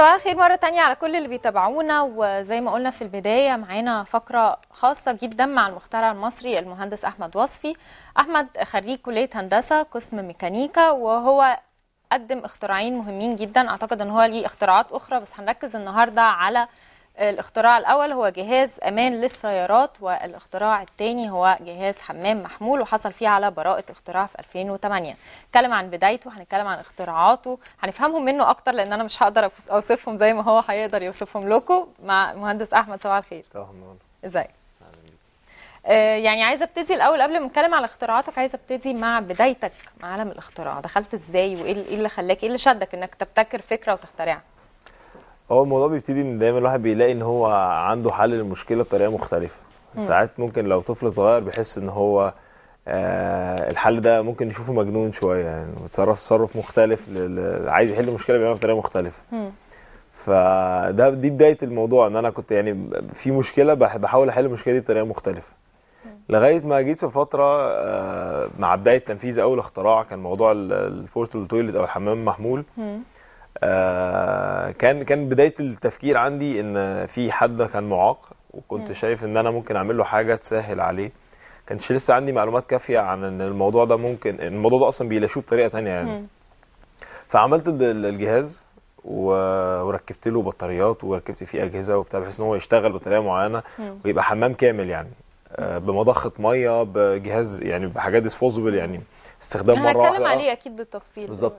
صباح الخير مرة تانية على كل اللي بيتابعونا وزي ما قلنا في البداية معانا فقرة خاصة جدا مع المخترع المصري المهندس أحمد وصفي أحمد خريج كلية هندسة قسم ميكانيكا وهو قدم اختراعين مهمين جدا أعتقد أن هو ليه اختراعات أخرى بس هنركز النهاردة على الاختراع الأول هو جهاز أمان للسيارات والاختراع الثاني هو جهاز حمام محمول وحصل فيه على براءة اختراع في 2008 هنتكلم عن بدايته هنتكلم عن اختراعاته هنفهمهم منه أكتر لأن أنا مش هقدر أوصفهم زي ما هو هيقدر يوصفهم لكم مع المهندس أحمد صباح الخير طبعا ازيك آه، يعني عايزه ابتدي الاول قبل ما نتكلم على اختراعاتك عايزه ابتدي مع بدايتك مع عالم الاختراع دخلت ازاي وايه إيه اللي خلاك ايه اللي شدك انك تبتكر فكره وتخترعها هو الموضوع بيبتدي ان دايما الواحد بيلاقي ان هو عنده حل للمشكله بطريقه مختلفه ساعات ممكن لو طفل صغير بيحس ان هو آه الحل ده ممكن نشوفه مجنون شويه يعني بيتصرف تصرف مختلف عايز يحل مشكله بيعملها بطريقه مختلفه فده دي بدايه الموضوع ان انا كنت يعني في مشكله بحاول احل المشكله دي بطريقه مختلفه لغايه ما جيت في فتره آه، مع بدايه تنفيذ اول اختراع كان موضوع البورتال تويلت او الحمام المحمول آه، كان كان بدايه التفكير عندي ان في حد كان معاق وكنت شايف ان انا ممكن اعمل له حاجه تسهل عليه كانش لسه عندي معلومات كافيه عن ان الموضوع ده ممكن الموضوع ده اصلا بيلاشوه بطريقه ثانيه يعني فعملت الجهاز وركبت له بطاريات وركبت فيه اجهزه وبتاع بحيث ان هو يشتغل بطريقه معينه ويبقى حمام كامل يعني آه، بمضخه ميه بجهاز يعني بحاجات ديسبوزبل يعني استخدام مره واحده هنتكلم عليه اكيد بالتفصيل بالظبط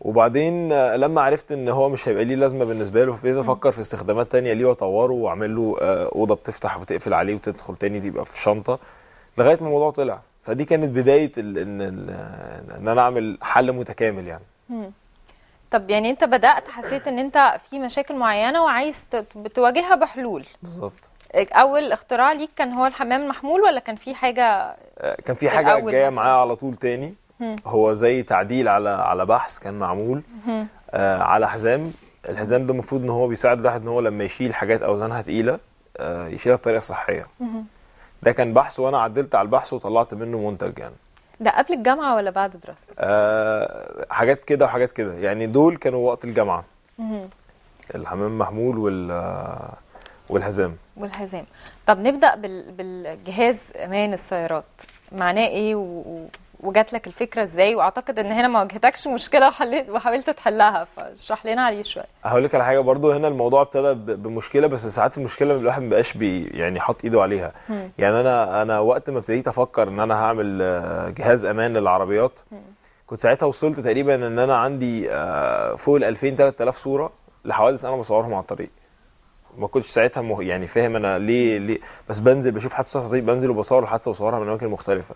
وبعدين لما عرفت ان هو مش هيبقى ليه لازمه بالنسبه له فابتديت افكر في استخدامات تانية ليه واطوره واعمل له آه، اوضه بتفتح وتقفل عليه وتدخل تاني تبقى في شنطه لغايه ما الموضوع طلع فدي كانت بدايه ان ان انا اعمل حل متكامل يعني طب يعني انت بدات حسيت ان انت في مشاكل معينه وعايز تواجهها بحلول بالظبط اول اختراع ليك كان هو الحمام المحمول ولا كان في حاجه آه، كان في حاجه جايه معاه على طول تاني هو زي تعديل على على بحث كان معمول آه على حزام الحزام ده المفروض ان هو بيساعد الواحد ان هو لما يشيل حاجات اوزانها تقيله آه يشيلها بطريقه صحيه ده كان بحث وانا عدلت على البحث وطلعت منه منتج يعني ده قبل الجامعه ولا بعد دراستك؟ آه حاجات كده وحاجات كده يعني دول كانوا وقت الجامعه الحمام محمول وال آه، والهزام والهزام طب نبدا بالجهاز امان السيارات معناه ايه و... وجات لك الفكره ازاي واعتقد ان هنا ما واجهتكش مشكله وحليت وحاولت تحلها فاشرح لنا عليه شويه هقول لك على حاجه برضو هنا الموضوع ابتدى بمشكله بس ساعات المشكله الواحد ما بيبقاش بي يعني حاط ايده عليها م. يعني انا انا وقت ما ابتديت افكر ان انا هعمل آه، جهاز امان للعربيات م. كنت ساعتها وصلت تقريبا ان انا عندي آه، فوق ال 2000 3000 صوره لحوادث انا بصورهم على الطريق ما كنتش ساعتها مه... يعني فاهم انا ليه ليه بس بنزل بشوف حادثه بنزل وبصور الحادثه وصورها من اماكن مختلفه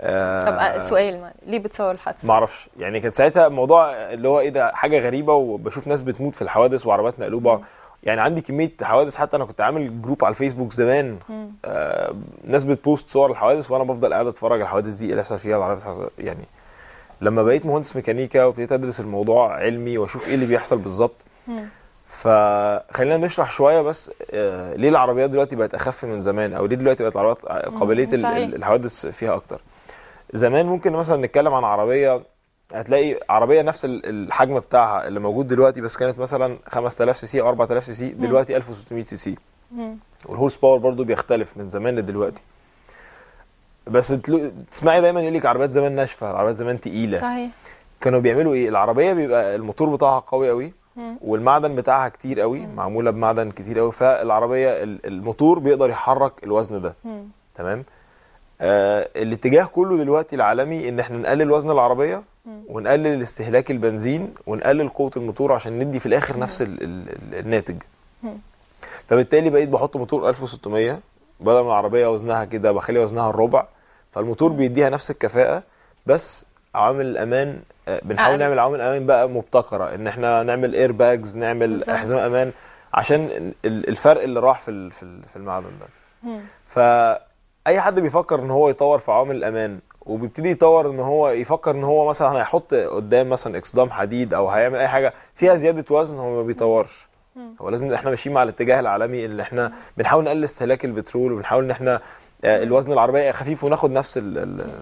آه، طب آه، سؤال ما. ليه بتصور الحادثه؟ معرفش يعني كانت ساعتها الموضوع اللي هو ايه ده حاجه غريبه وبشوف ناس بتموت في الحوادث وعربيات مقلوبه يعني عندي كميه حوادث حتى انا كنت عامل جروب على الفيسبوك زمان آه، ناس بتبوست صور الحوادث وانا بفضل قاعد اتفرج على الحوادث دي إيه اللي فيها العربيات يعني لما بقيت مهندس ميكانيكا وابتديت ادرس الموضوع علمي واشوف ايه اللي بيحصل بالظبط فخلينا نشرح شويه بس آه، ليه العربيات دلوقتي بقت اخف من زمان او ليه دلوقتي بقت العربيات آه، قابليه الحوادث فيها اكتر زمان ممكن مثلا نتكلم عن عربيه هتلاقي عربيه نفس الحجم بتاعها اللي موجود دلوقتي بس كانت مثلا 5000 سي سي او 4000 سي سي دلوقتي 1600 سي سي والهورس باور برضو بيختلف من زمان لدلوقتي بس تسمعي دايما يقول لك عربيات زمان ناشفه عربيات زمان تقيله صحيح كانوا بيعملوا ايه العربيه بيبقى الموتور بتاعها قوي قوي والمعدن بتاعها كتير قوي معموله بمعدن كتير قوي فالعربيه الموتور بيقدر يحرك الوزن ده تمام آه الاتجاه كله دلوقتي العالمي ان احنا نقلل وزن العربيه ونقلل استهلاك البنزين ونقلل قوه الموتور عشان ندي في الاخر نفس الـ الـ الـ الناتج فبالتالي بقيت بحط موتور 1600 بدل ما العربيه وزنها كده بخلي وزنها الربع فالموتور بيديها نفس الكفاءه بس عوامل الامان آه، بنحاول نعمل عوامل امان بقى مبتكره ان احنا نعمل اير باجز نعمل حزام امان عشان الفرق اللي راح في في المعدن ده فاي حد بيفكر ان هو يطور في عوامل الامان وبيبتدي يطور ان هو يفكر ان هو مثلا هيحط قدام مثلا اكسدام حديد او هيعمل اي حاجه فيها زياده وزن هو ما بيطورش هو لازم احنا ماشيين مع الاتجاه العالمي ان احنا بنحاول نقلل استهلاك البترول وبنحاول ان احنا آه، الوزن العربيه خفيف وناخد نفس ال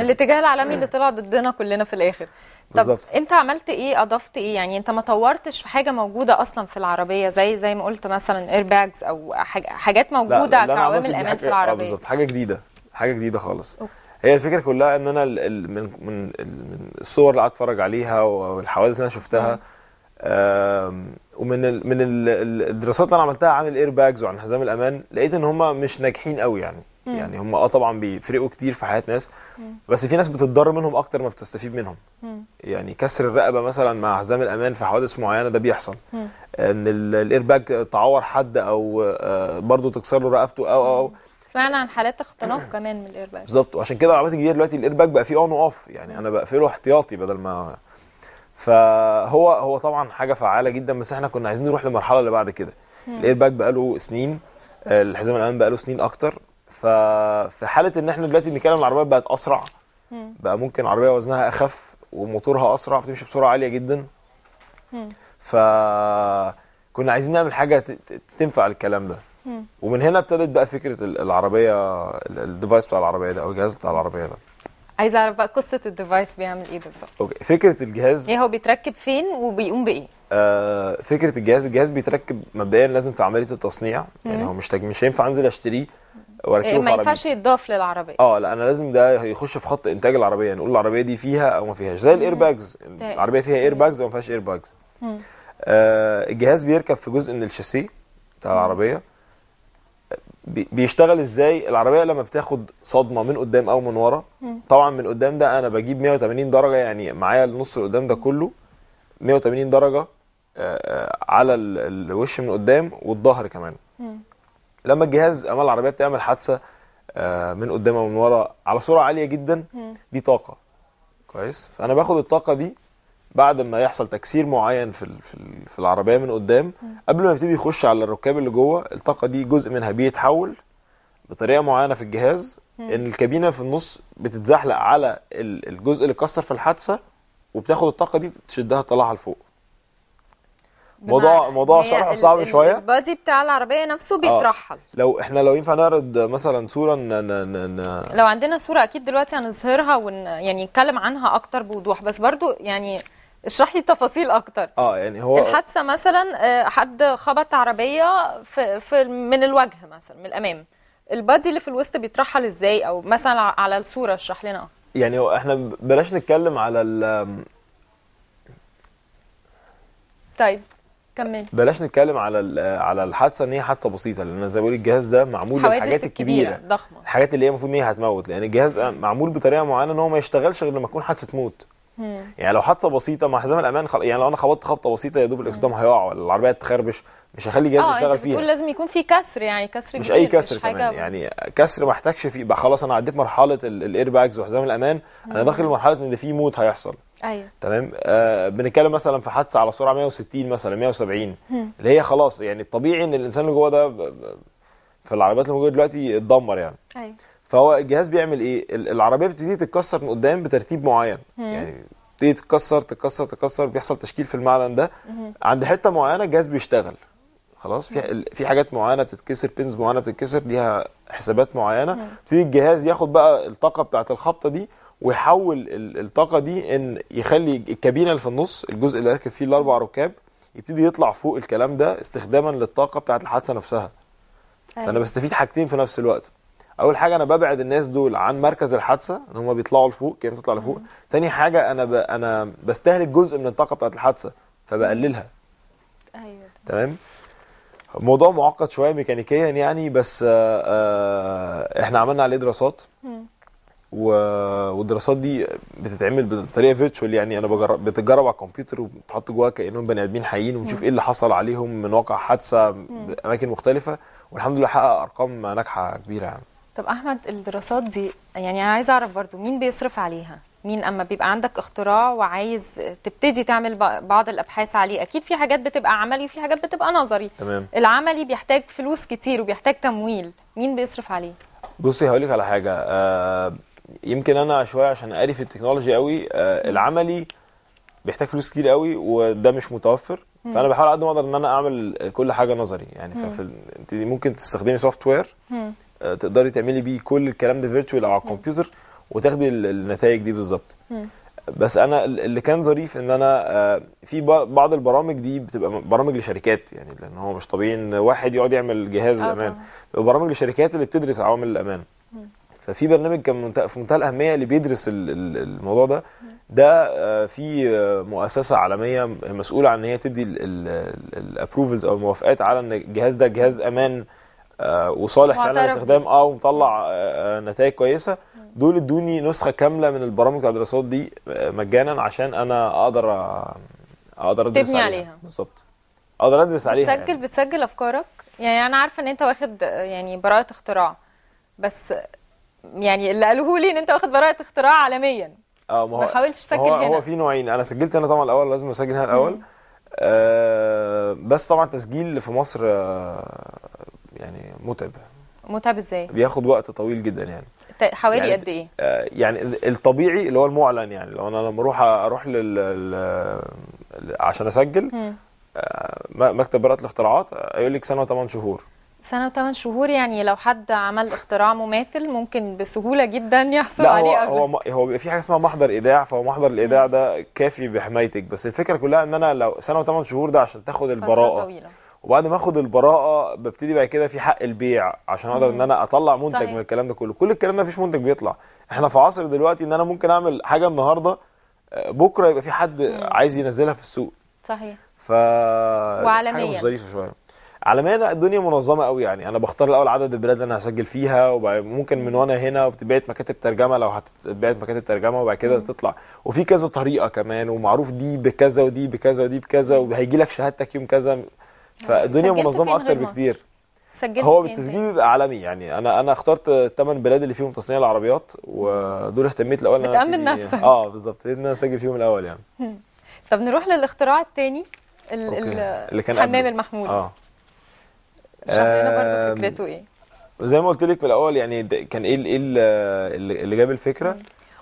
الاتجاه العالمي اللي طلع ضدنا كلنا في الاخر طب بالزبط. انت عملت ايه اضفت ايه يعني انت ما طورتش في حاجه موجوده اصلا في العربيه زي زي ما قلت مثلا اير باجز او حاجات موجوده كعوامل الامان في آه، العربيه بالظبط حاجه جديده حاجه جديده خالص أوكي. هي الفكره كلها ان انا من من الصور اللي قعدت اتفرج عليها والحوادث اللي انا شفتها ومن ال من الدراسات اللي انا عملتها عن الاير باجز وعن حزام الامان لقيت ان هم مش ناجحين قوي يعني مم. يعني هم اه طبعا بيفرقوا كتير في حياه ناس مم. بس في ناس بتتضر منهم اكتر ما بتستفيد منهم مم. يعني كسر الرقبه مثلا مع حزام الامان في حوادث معينه ده بيحصل مم. ان الاير تعور حد او آه، برضه تكسر له رقبته او او, أو. سمعنا عن حالات اختناق كمان من الاير بالظبط وعشان كده العربيات الجديده دلوقتي الاير بقى فيه اون واوف يعني انا بقفله احتياطي بدل ما فهو هو طبعا حاجه فعاله جدا بس احنا كنا عايزين نروح للمرحله اللي بعد كده الاير بقى له سنين آه، الحزام الامان بقى له سنين اكتر ففي حاله ان احنا دلوقتي بنتكلم العربيات بقت اسرع بقى ممكن عربيه وزنها اخف وموتورها اسرع بتمشي بسرعه عاليه جدا ف كنا عايزين نعمل حاجه تنفع الكلام ده ومن هنا ابتدت بقى فكره العربيه الديفايس بتاع العربيه ده او الجهاز بتاع العربيه ده عايز اعرف بقى قصه الديفايس بيعمل ايه بالظبط اوكي فكره الجهاز ايه هو بيتركب فين وبيقوم بايه آه فكره الجهاز الجهاز بيتركب مبدئيا لازم في عمليه التصنيع يعني هو مش مش هينفع انزل اشتريه واركبه إيه، ما ينفعش يتضاف للعربيه اه لا انا لازم ده يخش في خط انتاج العربيه يعني نقول العربيه دي فيها او ما فيهاش زي الاير باجز إيه. العربيه فيها اير باجز او ما فيهاش اير باجز آه الجهاز بيركب في جزء من الشاسيه بتاع العربيه بيشتغل ازاي العربيه لما بتاخد صدمه من قدام او من ورا طبعا من قدام ده انا بجيب 180 درجه يعني معايا النص اللي قدام ده كله 180 درجه آه، آه، على الوش من قدام والظهر كمان لما الجهاز امام العربيه بتعمل حادثه آه، من قدام ومن ورا على سرعه عاليه جدا دي طاقه كويس فانا باخد الطاقه دي بعد ما يحصل تكسير معين في في العربيه من قدام قبل ما يبتدي يخش على الركاب اللي جوه الطاقه دي جزء منها بيتحول بطريقه معينه في الجهاز ان الكابينه في النص بتتزحلق على الجزء اللي كسر في الحادثه وبتاخد الطاقه دي تشدها تطلعها لفوق موضوع موضوع شرحه صعب شويه البادي بتاع العربيه نفسه آه. بيترحل آه. لو احنا لو ينفع نعرض مثلا صوره ن... ن... ن... لو عندنا صوره اكيد دلوقتي هنظهرها ون... يعني نتكلم عنها اكتر بوضوح بس برضو يعني اشرح لي تفاصيل اكتر اه يعني هو الحادثه مثلا آه، حد خبط عربيه في, في من الوجه مثلا من الامام البادي اللي في الوسط بيترحل ازاي او مثلا على الصوره اشرح لنا يعني احنا بلاش نتكلم على ال طيب كمل بلاش نتكلم على على الحادثه ان هي حادثه بسيطه لان زي ما بقول الجهاز ده معمول للحاجات الكبيره ضخمه الحاجات اللي هي المفروض ان هي هتموت لان الجهاز معمول بطريقه معينه ان هو ما يشتغلش غير لما تكون حادثه موت يعني لو حادثه بسيطه مع حزام الامان خل... يعني لو انا خبطت خبطه بسيطه يا دوب الاكسدام هيقع ولا العربيه تخربش مش هخلي جهاز آه، يشتغل فيها بتقول لازم يكون في كسر يعني كسر مش اي كسر مش كمان يعني كسر ما احتاجش فيه بقى خلاص انا عديت مرحله الاير باجز وحزام الامان مم. انا داخل مرحله ان في موت هيحصل ايوه تمام آه بنتكلم مثلا في حادثه على سرعه 160 مثلا 170 مم. اللي هي خلاص يعني الطبيعي ان الانسان اللي جوه ده في العربيات اللي موجوده دلوقتي اتدمر يعني ايوه فهو الجهاز بيعمل ايه العربيه بتبتدي تتكسر من قدام بترتيب معين مم. يعني بتبتدي تتكسر تتكسر تتكسر بيحصل تشكيل في المعدن ده مم. عند حته معينه الجهاز بيشتغل خلاص في في حاجات معينه بتتكسر بينز معينه بتتكسر ليها حسابات معينه بتدي الجهاز ياخد بقى الطاقه بتاعه الخبطه دي ويحول الطاقه دي ان يخلي الكابينه اللي في النص الجزء اللي راكب فيه الاربع ركاب يبتدي يطلع فوق الكلام ده استخداما للطاقه بتاعه الحادثه نفسها أيوة. فانا بستفيد حاجتين في نفس الوقت اول حاجه انا ببعد الناس دول عن مركز الحادثه ان هم بيطلعوا لفوق كيف تطلع لفوق تاني حاجه انا ب... انا بستهلك جزء من الطاقه بتاعه الحادثه فبقللها ايوه تمام موضوع معقد شويه ميكانيكيا يعني بس آه, آه، احنا عملنا عليه دراسات والدراسات دي بتتعمل بطريقه فيرتشوال يعني انا بجرب بتجرب على الكمبيوتر وبتحط جواها كانهم بني ادمين حقيقيين ونشوف ايه اللي حصل عليهم من واقع حادثه اماكن مختلفه والحمد لله حقق ارقام ناجحه كبيره يعني طب احمد الدراسات دي يعني انا عايزه اعرف برضو مين بيصرف عليها مين اما بيبقى عندك اختراع وعايز تبتدي تعمل بعض الابحاث عليه اكيد في حاجات بتبقى عملي وفي حاجات بتبقى نظري تمام العملي بيحتاج فلوس كتير وبيحتاج تمويل مين بيصرف عليه بصي هقول لك على حاجه آه يمكن انا شويه عشان قاري في التكنولوجي قوي آه العملي بيحتاج فلوس كتير قوي وده مش متوفر فانا بحاول قد ما اقدر ان انا اعمل كل حاجه نظري يعني ممكن تستخدمي سوفت وير تقدري تعملي بيه كل الكلام ده فيرتشوال او على الكمبيوتر وتاخدي النتائج دي بالظبط بس انا اللي كان ظريف ان انا آه، في بعض البرامج دي بتبقى برامج لشركات يعني لان هو مش طبيعي ان واحد يقعد يعمل جهاز آه الامان برامج لشركات اللي بتدرس عوامل الامان ففي برنامج كان في منتهى الاهميه اللي بيدرس الموضوع ده ده آه، في آه، مؤسسه عالميه مسؤوله عن ان هي تدي الابروفلز او الموافقات على ان الجهاز ده جهاز امان آه، وصالح فعلا استخدام اه ومطلع آه، آه، نتائج كويسه دول ادوني نسخه كامله من البرامج بتاع الدراسات دي مجانا عشان انا اقدر اقدر ادرس تبني عليها, عليها. بالظبط اقدر ادرس عليها بتسجل يعني. بتسجل افكارك يعني انا عارفه ان انت واخد يعني براءه اختراع بس يعني اللي قالوه لي ان انت واخد براءه اختراع عالميا اه ما هو ما حاولش تسجل هو هنا هو في نوعين انا سجلت انا طبعا الاول لازم اسجل هنا الاول آه بس طبعا تسجيل في مصر آه يعني متعب متعب ازاي بياخد وقت طويل جدا يعني حوالي يعني قد ايه آه، يعني الطبيعي اللي هو المعلن يعني لو انا لما اروح اروح لل عشان اسجل آه، م. مكتب براءه الاختراعات آه، يقول لك سنه و8 شهور سنه و8 شهور يعني لو حد عمل اختراع مماثل ممكن بسهوله جدا يحصل لا عليه هو قبل. هو هو في حاجه اسمها محضر ايداع فهو محضر الايداع ده كافي بحمايتك بس الفكره كلها ان انا لو سنه و8 شهور ده عشان تاخد البراءه طويلة. وبعد ما اخد البراءه ببتدي بعد كده في حق البيع عشان اقدر ان انا اطلع منتج صحيح. من الكلام ده كله كل الكلام ده مفيش منتج بيطلع احنا في عصر دلوقتي ان انا ممكن اعمل حاجه النهارده آه، بكره يبقى في حد مم. عايز ينزلها في السوق صحيح ف وعالميا ظريفه شويه عالميا الدنيا منظمه قوي يعني انا بختار الاول عدد البلاد اللي انا هسجل فيها وممكن من وانا هنا وبتبعت مكاتب ترجمه لو هتتبعت مكاتب ترجمه وبعد كده تطلع وفي كذا طريقه كمان ومعروف دي بكذا ودي بكذا ودي بكذا وهيجي لك شهادتك يوم كذا فالدنيا منظمه اكتر بكتير سجلت هو بالتسجيل بيبقى عالمي يعني انا انا اخترت الثمان بلاد اللي فيهم تصنيع العربيات ودول اهتميت الاول انا بتامن نفسك اه بالظبط ان انا اسجل فيهم الاول يعني طب نروح للاختراع الثاني اللي كان حمام المحمول اه اشرح لنا برضه فكرته ايه زي ما قلت لك في الاول يعني كان ايه اللي, إيه اللي جاب الفكره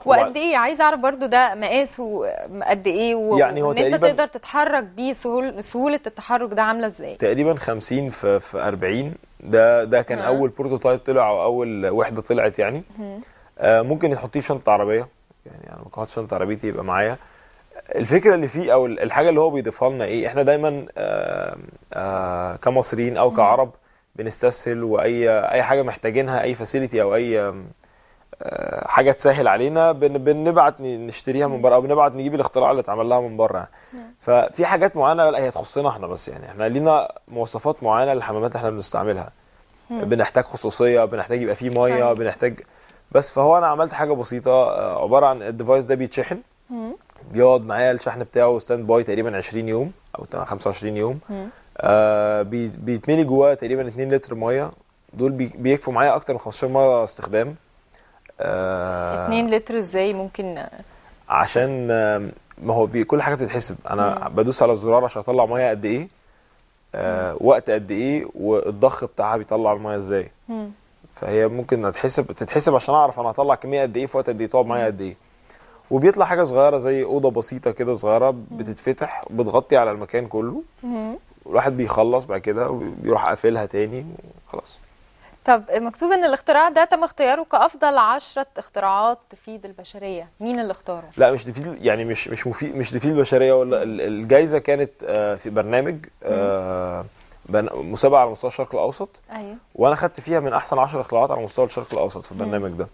وقد ايه عايز اعرف برضو ده مقاسه قد ايه و... يعني هو تقريبا انت تقدر تتحرك بيه سهول... سهوله التحرك ده عامله ازاي تقريبا 50 في, في 40 ده ده كان ها. اول بروتوتايب طلع او اول وحده طلعت يعني آه ممكن تحطيه في شنطه عربيه يعني انا ما احط شنطه عربيتي يبقى معايا الفكره اللي فيه او الحاجه اللي هو بيضيفها لنا ايه احنا دايما آه آه كمصريين او كعرب بنستسهل واي اي حاجه محتاجينها اي فاسيلتي او اي آه، حاجه تسهل علينا بن بنبعت نشتريها من بره او بنبعت نجيب الاختراع اللي اتعمل لها من بره يعني. نعم. ففي حاجات معينه لا هي تخصنا احنا بس يعني احنا لينا مواصفات معينه للحمامات احنا بنستعملها بنحتاج خصوصيه بنحتاج يبقى فيه ميه بنحتاج بس فهو انا عملت حاجه بسيطه آه، عباره عن الديفايس ده بيتشحن بيقعد معايا الشحن بتاعه ستاند باي تقريبا 20 يوم او 25 يوم آه بيتملي جواه تقريبا 2 لتر ميه دول بيكفوا معايا اكتر من 15 مره استخدام 2 آه، لتر ازاي ممكن عشان آه، ما هو كل حاجه بتتحسب انا مم. بدوس على الزرار عشان اطلع ميه قد ايه آه وقت قد ايه والضخ بتاعها بيطلع الميه ازاي مم. فهي ممكن تتحسب تتحسب عشان اعرف انا هطلع كميه قد ايه في وقت قد ايه تقعد معايا قد ايه وبيطلع حاجه صغيره زي اوضه بسيطه كده صغيره بتتفتح بتغطي على المكان كله والواحد بيخلص بعد كده وبيروح قافلها تاني وخلاص طب مكتوب ان الاختراع ده تم اختياره كافضل عشرة اختراعات تفيد البشريه مين اللي اختاره لا مش تفيد يعني مش مش مفيد مش تفيد البشريه ولا الجائزه كانت آه، في برنامج آه، مسابقه على مستوى الشرق الاوسط ايوه وانا خدت فيها من احسن 10 اختراعات على مستوى الشرق الاوسط في البرنامج ده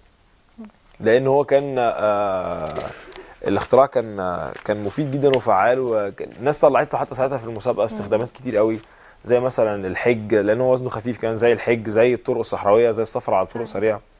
لان هو كان آه، الاختراع كان كان مفيد جدا وفعال والناس طلعته حتى ساعتها في المسابقه استخدامات كتير قوي زي مثلا الحج لانه وزنه خفيف كمان زي الحج زي الطرق الصحراويه زي السفر على طرق نعم. سريعه